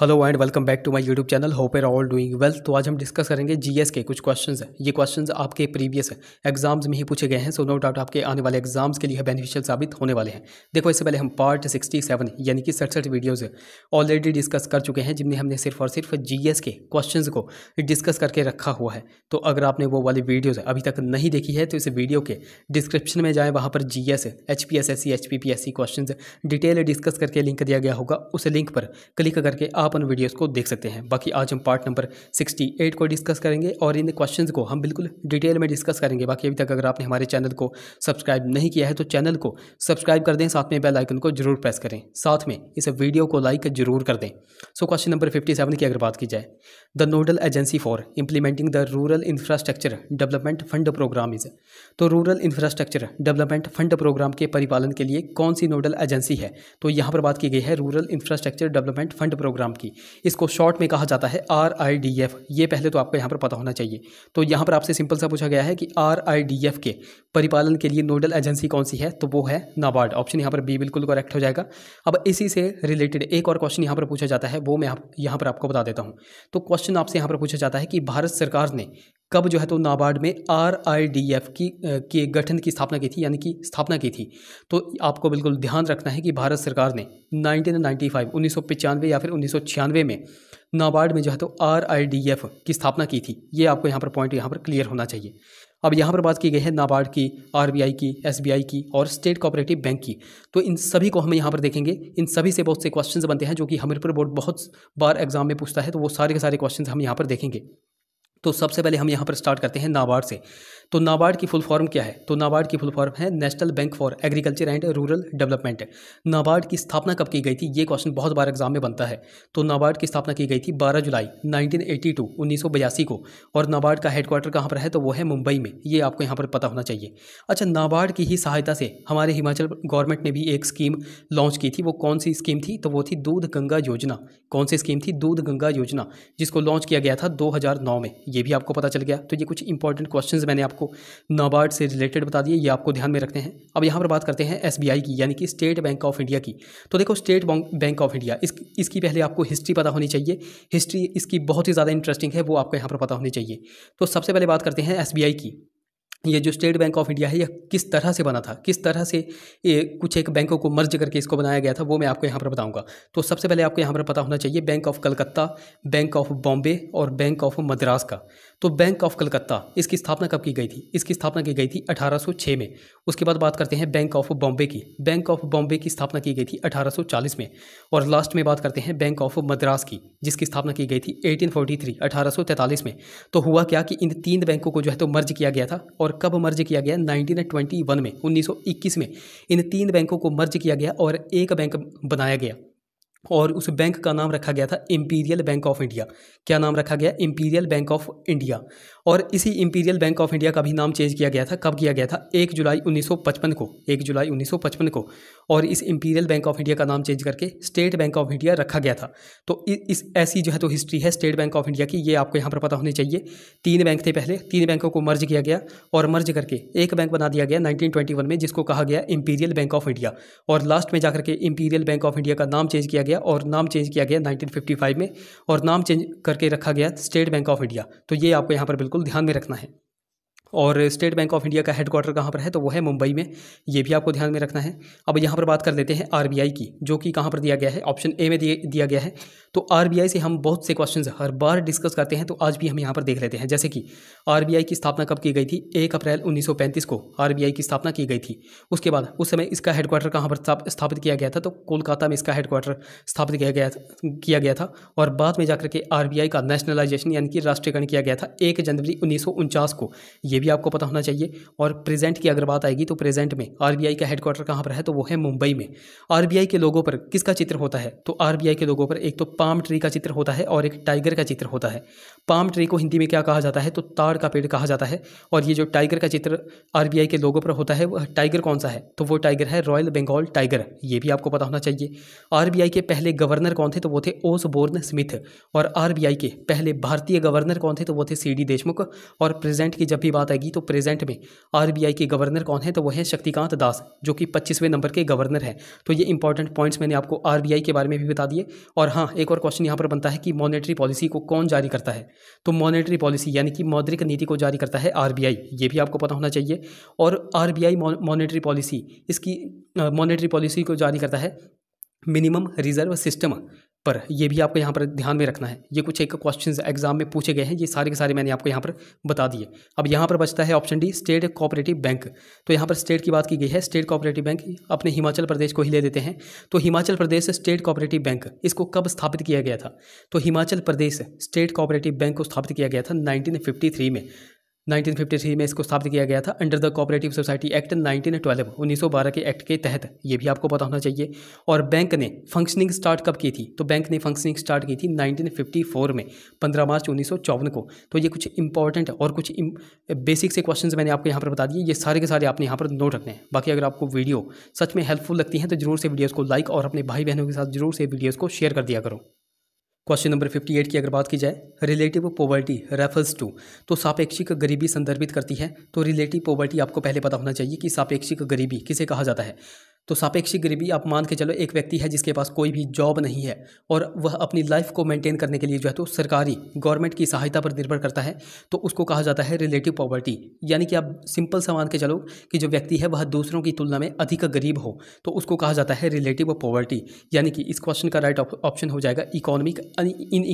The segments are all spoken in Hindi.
hello and welcome back to my YouTube channel hope are all doing well तो आज हम डिस्कस करेंगे जीएस के कुछ क्वेश्चंस हैं ये क्वेश्चंस आपके प्रीवियस एग्जाम्स में ही पूछे गए हैं सो नो डाउट आपके आने वाले एग्जाम्स के लिए बेनिफिशियल साबित होने वाले हैं देखो इससे पहले हम पार्ट सिक्सटी सेवन यानी कि सड़सठ वीडियोज़ ऑलरेडी डिस्कस कर चुके हैं जिनमें हमने सिर्फ और सिर्फ जी के क्वेश्चन को डिस्कस करके रखा हुआ है तो अगर आपने वो वाली वीडियोज़ अभी तक नहीं देखी है तो इस वीडियो के डिस्क्रिप्शन में जाएँ वहाँ पर G S H P S S C H P P S C question detail discuss करके लिंक दिया गया होगा उस लिंक पर क्लिक करके आप आप उन वीडियोस को देख सकते हैं बाकी आज हम पार्ट नंबर 68 को डिस्कस करेंगे और इन क्वेश्चन को हम बिल्कुल डिटेल में डिस्कस करेंगे बाकी अभी तक अगर आपने हमारे चैनल को सब्सक्राइब नहीं किया है तो चैनल को सब्सक्राइब कर दें साथ में बेल आइकन को जरूर प्रेस करें साथ में इस वीडियो को लाइक जरूर कर दें सो क्वेश्चन नंबर फिफ्टी की अगर बात की जाए the nodal agency for implementing the rural infrastructure development fund program is तो rural infrastructure development fund program के परिपालन के लिए कौन सी नोडल एजेंसी है तो यहाँ पर बात की गई है rural infrastructure development fund program की इसको शॉर्ट में कहा जाता है आर आई डी एफ ये पहले तो आपको यहाँ पर पता होना चाहिए तो यहाँ पर आपसे सिंपल सा पूछा गया है कि आर आई डी एफ के परिपालन के लिए नोडल एजेंसी कौन सी है तो वो है नाबार्ड ऑप्शन यहाँ पर बी बिल्कुल करेक्ट हो जाएगा अब इसी से रिलेटेड एक और क्वेश्चन यहाँ पर पूछा जाता है वो मैं यहाँ पर आपको बता देता हूँ तो क्वेश्चन आपसे यहाँ पर पूछा जाता है कि भारत सरकार ने कब जो है तो नाबार्ड में आर आई डी एफ की के गठन की स्थापना की थी यानी कि स्थापना की थी तो आपको बिल्कुल ध्यान रखना है कि भारत सरकार ने 1995 1995 या फिर छियानवे में नाबार्ड में जो है तो आर आई डी एफ की स्थापना की थी ये आपको यहाँ पर पॉइंट यहाँ पर क्लियर होना चाहिए अब यहाँ पर बात की गई है नाबार्ड की आर की एस की और स्टेट कोऑपरेटिव बैंक की तो इन सभी को हम यहाँ पर देखेंगे इन सभी से बहुत से क्वेश्चंस बनते हैं जो कि हमीरपुर बोर्ड बहुत बार एग्जाम में पूछता है तो वो सारे के सारे क्वेश्चंस हम यहाँ पर देखेंगे तो सबसे पहले हम यहाँ पर स्टार्ट करते हैं नाबार्ड से तो नाबार्ड की फुल फॉर्म क्या है तो नाबार्ड की फुल फॉर्म है National Bank for Agriculture and Rural Development NABARD की स्थापना कब की गई थी ये क्वेश्चन बहुत बार एग्जाम में बनता है तो नाबार्ड की स्थापना की गई थी 12 जुलाई 1982 बयासी को और नाबार्ड का हेडक्वार्टर कहाँ पर है तो वो है मुंबई में ये आपको यहाँ पर पता होना चाहिए अच्छा नाबार्ड की ही सहायता से हमारे हिमाचल गवर्नमेंट ने भी एक स्कीम लॉन्च की थी वो कौन सी स्कीम थी तो वो थी दूध गंगा योजना कौन सी स्कीम थी दूध गंगा योजना जिसको लॉन्च किया गया था नौ में ये भी आपको पता चल गया तो ये कुछ इंपॉर्टेंट क्वेश्चन मैंने आपको आपको नाबार्ड से रिलेटेड बता दिए ये आपको ध्यान में रखते हैं अब यहाँ पर बात करते हैं एस की यानी कि स्टेट बैंक ऑफ इंडिया की तो देखो स्टेट बैंक ऑफ इंडिया इस, इसकी पहले आपको हिस्ट्री पता होनी चाहिए हिस्ट्री इसकी बहुत ही ज़्यादा इंटरेस्टिंग है वो आपको यहाँ पर पता होनी चाहिए तो सबसे पहले बात करते हैं एस की ये जो स्टेट बैंक ऑफ इंडिया है यह किस तरह से बना था किस तरह से ये कुछ एक बैंकों को मर्ज करके इसको बनाया गया था वो मैं आपको यहाँ पर बताऊंगा तो सबसे पहले आपको यहाँ पर पता होना चाहिए Bank of Calcutta Bank of Bombay और बैंक ऑफ मद्रास का तो बैंक ऑफ कलकत्ता इसकी स्थापना कब की गई थी इसकी स्थापना की गई थी अठारह में उसके बाद बात करते हैं बैंक ऑफ बॉम्बे की बैंक ऑफ बॉम्बे की स्थापना की गई थी अठारह में और लास्ट में बात करते हैं बैंक ऑफ मद्रास की जिसकी स्थापना की गई थी एटीन फोर्टी में तो हुआ क्या कि इन तीन बैंकों को जो है तो मर्ज किया गया था और और कब मर्ज किया गया 1921 में 1921 में इन तीन बैंकों को मर्ज किया गया और एक बैंक बनाया गया और उस बैंक का नाम रखा गया था इम्पीरियल बैंक ऑफ इंडिया क्या नाम रखा गया इम्पीरियल बैंक ऑफ इंडिया और इसी इम्पीरियल बैंक ऑफ इंडिया का भी नाम चेंज किया गया था कब किया गया था एक जुलाई 1955 को एक जुलाई 1955 को और इस इंपीरियल बैंक ऑफ इंडिया का नाम चेंज करके स्टेट बैंक ऑफ इंडिया रखा गया था तो इस ऐसी जो है तो हिस्ट्री है स्टेट बैंक ऑफ इंडिया की ये आपको यहाँ पर पता होनी चाहिए तीन बैंक थे पहले तीन बैंकों को मर्ज किया गया और मर्ज करके एक बैंक बना दिया गया नाइनटीन में जिसको कहा गया इंपीरियल बैंक ऑफ इंडिया और लास्ट में जाकर के इंपीरियल बैंक ऑफ इंडिया का नाम चेंज किया गया और नाम चेंज किया गया नाइनटीन में और नाम चेंज करके रखा गया स्टेट बैंक ऑफ इंडिया तो ये आपको यहाँ पर बिल्कुल ध्यान में रखना है और स्टेट बैंक ऑफ इंडिया का हेडक्वार्टर कहाँ पर है तो वो है मुंबई में ये भी आपको ध्यान में रखना है अब यहाँ पर बात कर लेते हैं आर की जो कि कहाँ पर दिया गया है ऑप्शन ए में दिया गया है तो आर से हम बहुत से क्वेश्चन हर बार डिस्कस करते हैं तो आज भी हम यहाँ पर देख लेते हैं जैसे कि आर की स्थापना कब की गई थी एक अप्रैल उन्नीस को आर की स्थापना की गई थी उसके बाद उस समय इसका हेडक्वार्टर कहाँ पर स्थापित किया गया था तो कोलकाता में इसका हेडक्वार्टर स्थापित किया गया किया गया था और बाद में जाकर के आर का नेशनलाइजेशन यानी कि राष्ट्रीयकरण किया गया था एक जनवरी उन्नीस को ये भी आपको पता होना चाहिए और प्रेजेंट की अगर बात आएगी तो प्रेजेंट में आरबीआई का हेडक्वार्टर कहाँ पर है तो वो है मुंबई में आरबीआई के लोगों पर किसका चित्र होता है तो आरबीआई के लोगों पर एक तो पाम ट्री का चित्र होता है और एक टाइगर का चित्र होता है पाम ट्री को हिंदी में क्या कहा जाता है तो ताड़ का पेड़ कहा जाता है और ये जो टाइगर का चित्र आरबीआई के लोगों पर होता है वह टाइगर कौन सा है तो वो टाइगर है रॉयल बंगाल टाइगर ये भी आपको पता होना चाहिए आरबीआई के पहले गवर्नर कौन थे तो वो थे बोर्न स्मिथ और आरबीआई के पहले भारतीय गवर्नर कौन थे तो वो थे सी देशमुख और प्रेजेंट की जब भी बात आएगी तो प्रेजेंट में आर के गवर्नर कौन है तो वो है शक्तिकांत दास जो कि पच्चीसवें नंबर के गवर्नर हैं तो ये इंपॉर्टेंट पॉइंट्स मैंने आपको आर के बारे में भी बता दिए और हाँ एक और क्वेश्चन यहाँ पर बनता है कि मॉनिटरी पॉलिसी को कौन जारी करता है तो मॉनेटरी पॉलिसी यानी कि मौद्रिक नीति को जारी करता है आरबीआई ये भी आपको पता होना चाहिए और आरबीआई मॉनेटरी पॉलिसी इसकी मॉनेटरी पॉलिसी को जारी करता है मिनिमम रिजर्व सिस्टम पर ये भी आपको यहाँ पर ध्यान में रखना है ये कुछ एक क्वेश्चन एग्जाम में पूछे गए हैं ये सारे के सारे मैंने आपको यहाँ पर बता दिए अब यहाँ पर बचता है option D state cooperative bank तो यहाँ पर स्टेट की बात की गई है स्टेट कोऑपरेटिव बैंक अपने हिमाचल प्रदेश को ही ले देते हैं तो Himachal Pradesh state cooperative bank इसको कब स्थापित किया गया था तो Himachal Pradesh state cooperative bank को स्थापित किया गया था नाइनटीन में 1953 में इसको स्थापित किया गया था under the cooperative society act 1912 1912 के एक्ट के तहत ये भी आपको पता होना चाहिए और बैंक ने फंक्शनिंग स्टार्ट कब की थी तो बैंक ने फंक्शनिंग स्टार्ट की थी 1954 में 15 मार्च उन्नीस को तो ये कुछ इंपॉर्टेंट और कुछ बेसिक से क्वेश्चन मैंने आपको यहाँ पर बता दिए ये सारे के सारे आपने यहाँ पर नोट रखने हैं बाकी अगर आपको वीडियो सच में हेल्पफुल लगती है तो जरूर से वीडियोज़ को लाइक और अपने भाई बहनों के साथ जरूर से वीडियोज़ को शेयर कर दिया करो क्वेश्चन नंबर 58 की अगर बात की जाए रिलेटिव पॉवर्टी रेफर्स टू तो सापेक्षिक गरीबी संदर्भित करती है तो रिलेटिव पॉवर्टी आपको पहले पता होना चाहिए कि सापेक्षिक गरीबी किसे कहा जाता है तो सापेक्षिक गरीबी आप मान के चलो एक व्यक्ति है जिसके पास कोई भी जॉब नहीं है और वह अपनी लाइफ को मेंटेन करने के लिए जो है तो सरकारी गवर्नमेंट की सहायता पर निर्भर करता है तो उसको कहा जाता है रिलेटिव पॉवर्टी यानी कि आप सिंपल सा मान के चलो कि जो व्यक्ति है वह दूसरों की तुलना में अधिक गरीब हो तो उसको कहा जाता है रिलेटिव पॉवर्टी यानी कि इस क्वेश्चन का राइट ऑप्शन हो जाएगा इकोनॉमिक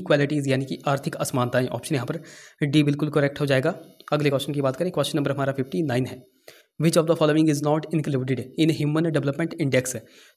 इक्वालिटीज़ यानी कि आर्थिक असमानताएँ ऑप्शन यहाँ पर डी बिल्कुल करेक्ट हो जाएगा अगले क्वेश्चन की बात करें क्वेश्चन नंबर हमारा फिफ्टी नाइन है which of the following is not included in human development index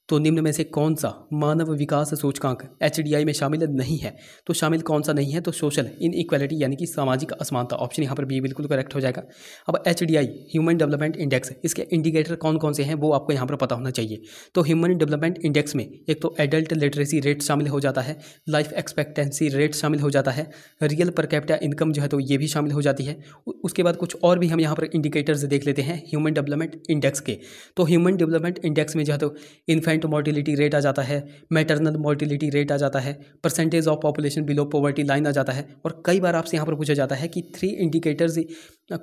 तो निम्न में से कौन सा मानव विकास सूचकांक एच में शामिल नहीं है तो शामिल कौन सा नहीं है तो सोशल इनइक्वालिटी यानी कि सामाजिक असमानता ऑप्शन यहाँ पर भी बिल्कुल करेक्ट हो जाएगा अब एच ह्यूमन डेवलपमेंट इंडेक्स इसके इंडिकेटर कौन कौन से हैं वो आपको यहाँ पर पता होना चाहिए तो ह्यूमन डेवलपमेंट इंडेक्स में एक तो एडल्ट लिटरेसी रेट शामिल हो जाता है लाइफ एक्सपेक्टेंसी रेट शामिल हो जाता है रियल पर कैपिटा इनकम जो है तो ये भी शामिल हो जाती है उसके बाद कुछ और भी हम यहाँ पर इंडिकेटर्स देख लेते हैं ह्यूमन डेवलपमेंट इंडेक्स के तो ह्यूमन डेवलपमेंट इंडेक्स में जो है तो इन्फेंट इन्फेंट मोर्टिलिटी रेट आ जाता है मैटरनल मोर्टिलिटी रेट आ जाता है percentage of population below poverty line आ जाता है और कई बार आपसे यहाँ पर पूछा जाता है कि थ्री इंडिकेटर्स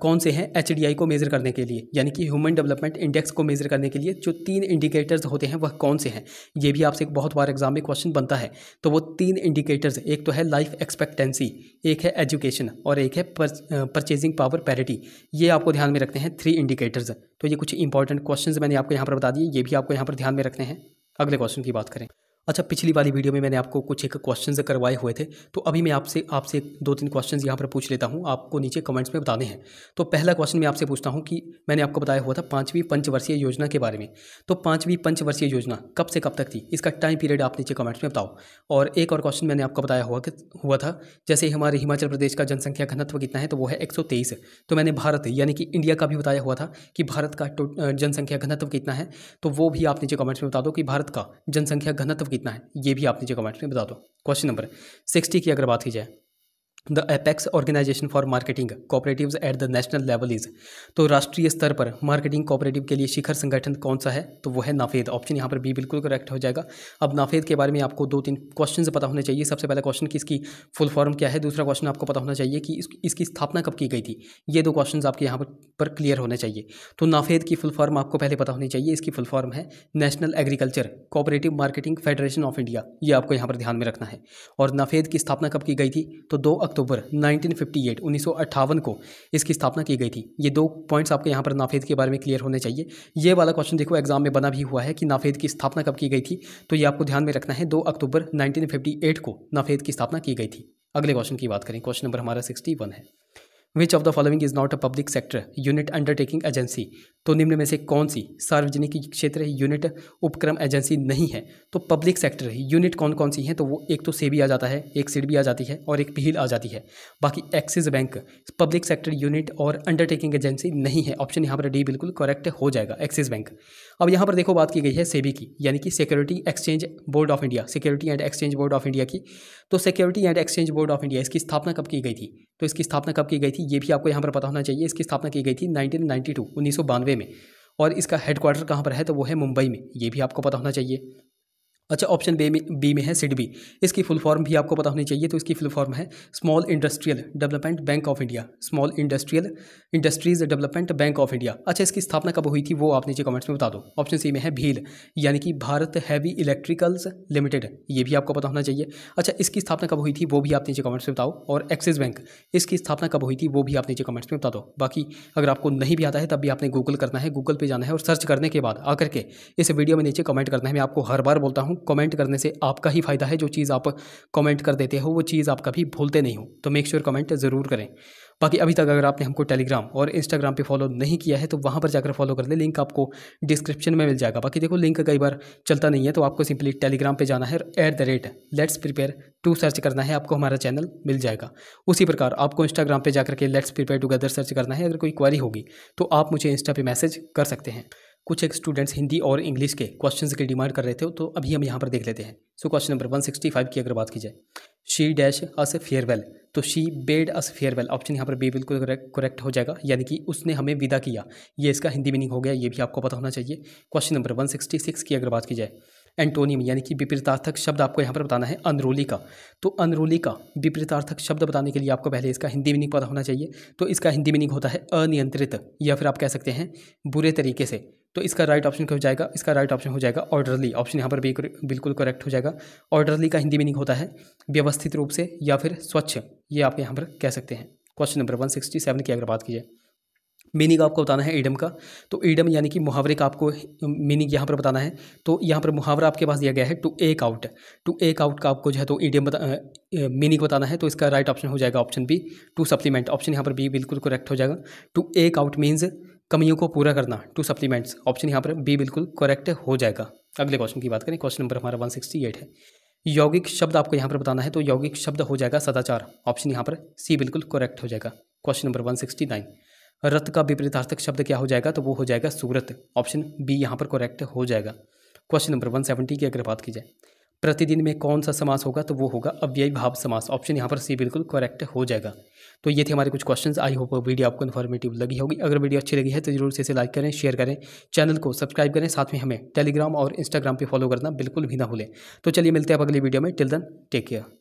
कौन से हैं एच को मेज़र करने के लिए यानी कि ह्यूमन डेवलपमेंट इंडेक्स को मेज़र करने के लिए जो तीन इंडिकेटर्स होते हैं वह कौन से हैं ये भी आपसे एक बहुत बार एग्जाम में क्वेश्चन बनता है तो वो तीन इंडिकेटर्स एक तो है लाइफ एक्सपेक्टेंसी एक है एजुकेशन और एक है परचेजिंग पावर पैरिटी ये आपको ध्यान में रखते हैं थ्री इंडिकेटर्स तो ये कुछ इंपॉर्टेंट क्वेश्चन मैंने आपको यहाँ पर बता दिए ये भी आपको यहाँ पर ध्यान में रखने हैं अगले क्वेश्चन की बात करें अच्छा पिछली वाली वीडियो में मैंने आपको कुछ एक क्वेश्चन करवाए हुए थे तो अभी मैं आपसे आपसे दो तीन क्वेश्चन यहाँ पर पूछ लेता हूँ आपको नीचे कमेंट्स में बताने हैं तो पहला क्वेश्चन मैं आपसे पूछता हूँ कि मैंने आपको बताया हुआ था पाँचवीं पंचवर्षीय योजना के बारे में तो पाँचवीं पंचवर्षीय योजना कब से कब तक थी इसका टाइम पीरियड आप नीचे कमेंट्स में बताओ और एक और क्वेश्चन मैंने आपको बताया हुआ हुआ था जैसे हमारे हिमाचल प्रदेश का जनसंख्या घनत्व कितना है तो वो है एक तो मैंने भारत यानी कि इंडिया का भी बताया हुआ था कि भारत का जनसंख्या घनत्व कितना है तो वो भी आप नीचे कमेंट्स में बता दो कि भारत का जनसंख्या घनत्व कितना है ये भी आपने नीचे कमेंट में बता दो क्वेश्चन नंबर सिक्सटी की अगर बात की जाए the apex organisation for marketing cooperative at the national level is तो राष्ट्रीय स्तर पर मार्केटिंग कॉपरेटिव के लिए शिखर संगठन कौन सा है तो वो है नाफेद ऑप्शन यहाँ पर बी बिल्कुल करेक्ट हो जाएगा अब नाफेद के बारे में आपको दो तीन क्वेश्चन पता होने चाहिए सबसे पहला क्वेश्चन कि इसकी फुल फॉर्म क्या है दूसरा क्वेश्चन आपको पता होना चाहिए कि इसकी स्थापना कब की गई थी ये दो क्वेश्चन आपके यहाँ पर क्लियर होने चाहिए तो नाफेद की फुल फॉर्म आपको पहले पता होनी चाहिए इसकी फुल फॉर्म है national agriculture cooperative marketing federation of India ये आपको यहाँ पर ध्यान में रखना है और नाफेद की स्थापना कब की गई थी तो दो अक्टूबर 1958 1958 को इसकी स्थापना की गई थी ये दो पॉइंट्स आपके यहाँ पर नाफेद के बारे में क्लियर होने चाहिए ये वाला क्वेश्चन देखो एग्जाम में बना भी हुआ है कि नाफेद की स्थापना कब की गई थी तो ये आपको ध्यान में रखना है दो अक्टूबर नाइनटीन को नाफेद की स्थापना की गई थी अगले क्वेश्चन की बात करें क्वेश्चन नंबर हमारा सिक्सटी है which of the following is not a public sector unit undertaking agency तो निम्न में से कौन सी सार्वजनिक क्षेत्र यूनिट उपक्रम एजेंसी नहीं है तो पब्लिक सेक्टर यूनिट कौन कौन सी हैं तो वो एक तो सेबी आ जाता है एक भी आ जाती है और एक पील आ जाती है बाकी Axis bank public sector unit और अंडरटेकिंग एजेंसी नहीं है ऑप्शन यहाँ पर डी बिल्कुल करेक्ट हो जाएगा एक्सिस बैंक अब यहाँ पर देखो बात की गई है सेबी की यानी कि security exchange board of India security and exchange board of India की तो security and exchange board of India इसकी स्थापना कब की गई थी तो इसकी स्थापना कब की गई थी ये भी आपको यहाँ पर पता होना चाहिए इसकी स्थापना की गई थी नाइनटीन 1992 में और इसका हेडक्वार्टर कहाँ पर है तो वो है मुंबई में ये भी आपको पता होना चाहिए अच्छा ऑप्शन बे में बी में है सिडबी इसकी फुल फॉर्म भी आपको पता होनी चाहिए तो इसकी फुल फॉर्म है small industrial development bank of India small industrial industries development bank of India अच्छा इसकी स्थापना कब हुई थी वो आप नीचे कमेंट्स में बता दो ऑप्शन सी में है भील यानी कि भारत हैवी इलेक्ट्रिकल्स लिमिटेड ये भी आपको पता होना चाहिए अच्छा इसकी स्थापना कब हुई थी वो भी आप नीचे कमेंट्स में बताओ और एक्सिस बैंक इसकी स्थापना कब हुई थी वो भी आप नीचे कमेंट्स में बता दो बाकी अगर आपको नहीं भी आता है तब भी आपने गूगल करना है गूगल पर जाना है और सर्च करने के बाद आकर के इस वीडियो में नीचे कमेंट करना है मैं आपको हर बार बोलता हूँ कमेंट करने से आपका ही फ़ायदा है जो चीज़ आप कमेंट कर देते हो वो चीज़ आप कभी भूलते नहीं हो तो मेक श्योर कमेंट ज़रूर करें बाकी अभी तक अगर आपने हमको टेलीग्राम और इंस्टाग्राम पे फॉलो नहीं किया है तो वहाँ पर जाकर फॉलो कर लें लिंक आपको डिस्क्रिप्शन में मिल जाएगा बाकी देखो लिंक कई बार चलता नहीं है तो आपको सिंपली टेलीग्राम पे जाना है at the rate let's prepare to search करना है आपको हमारा चैनल मिल जाएगा उसी प्रकार आपको इंस्टाग्राम पर जाकर के लेट्स प्रिपेयर टुगेदर सर्च करना है अगर कोई क्वारी होगी तो आप मुझे इंस्टा पर मैसेज कर सकते हैं कुछ एक स्टूडेंट्स हिंदी और इंग्लिश के क्वेश्चन की डिमांड कर रहे थे तो अभी हम यहाँ पर देख लेते हैं so question number one sixty five की अगर बात की जाए शी डैश अस फेयरवेल तो she bade us farewell option यहाँ पर बी बिल्कुल करेक्ट हो जाएगा यानी कि उसने हमें विदा किया ये इसका हिंदी मीनिंग हो गया ये भी आपको पता होना चाहिए question number one sixty six की अगर बात की जाए एंटोनियम यानी कि विपरीतार्थक शब्द आपको यहाँ पर बताना है अनरोली का तो अनरोली का विपरीतार्थक शब्द बताने के लिए आपको पहले इसका हिंदी मीनिंग पता होना चाहिए तो इसका हिंदी मीनिंग होता है अनियंत्रित या फिर आप कह सकते हैं बुरे तरीके से तो इसका राइट ऑप्शन क्या हो जाएगा इसका राइट ऑप्शन हो जाएगा ऑर्डरली ऑप्शन यहाँ पर भी बिल्कुल करेक्ट हो जाएगा ऑर्डरली का हिंदी मीनिंग होता है व्यवस्थित रूप से या फिर स्वच्छ ये आप यहाँ पर कह सकते हैं question number one sixty seven की अगर बात की जाए मीनिंग आपको बताना है ईडम का तो ईडम यानी कि मुहावरे का आपको मीनिंग यहाँ पर बताना है तो यहाँ पर मुहावरा आपके पास दिया गया है टू एक आउट टू एक आउट का आपको जो है तो ईडम बता मीनिंग बताना है तो इसका राइट ऑप्शन हो जाएगा option B to supplement option यहाँ पर बी बिल्कुल करेक्ट हो जाएगा टू एक आउट मीन्स कमियों को पूरा करना टू सप्लीमेंट्स ऑप्शन यहाँ पर बी बिल्कुल करेक्ट हो जाएगा अगले क्वेश्चन की बात करें क्वेश्चन नंबर हमारा वन सिक्सटी एट है यौगिक शब्द आपको यहाँ पर बताना है तो यौगिक शब्द हो जाएगा सदाचार ऑप्शन यहाँ पर सी बिल्कुल करेक्ट हो जाएगा question number one sixty nine रथ का विपरीतार्थक शब्द क्या हो जाएगा तो वो हो जाएगा सूरत ऑप्शन बी यहाँ पर करेक्ट हो जाएगा क्वेश्चन नंबर वन सेवेंटी की अगर बात की जाए प्रतिदिन में कौन सा समास होगा तो वो होगा अव्यय भाव समास ऑप्शन यहाँ पर सी बिल्कुल करेक्ट हो जाएगा तो ये थे हमारे कुछ क्वेश्चंस आई होप वीडियो आपको इन्फॉर्मेटिव लगी होगी अगर वीडियो अच्छी लगी है तो जरूर से इसे लाइक करें शेयर करें चैनल को सब्सक्राइब करें साथ में हमें टेलीग्राम और इंस्टाग्राम पर फॉलो करना बिल्कुल भी ना भूलें तो चलिए मिलते हैं अब अगली वीडियो में टिल दन टेक केयर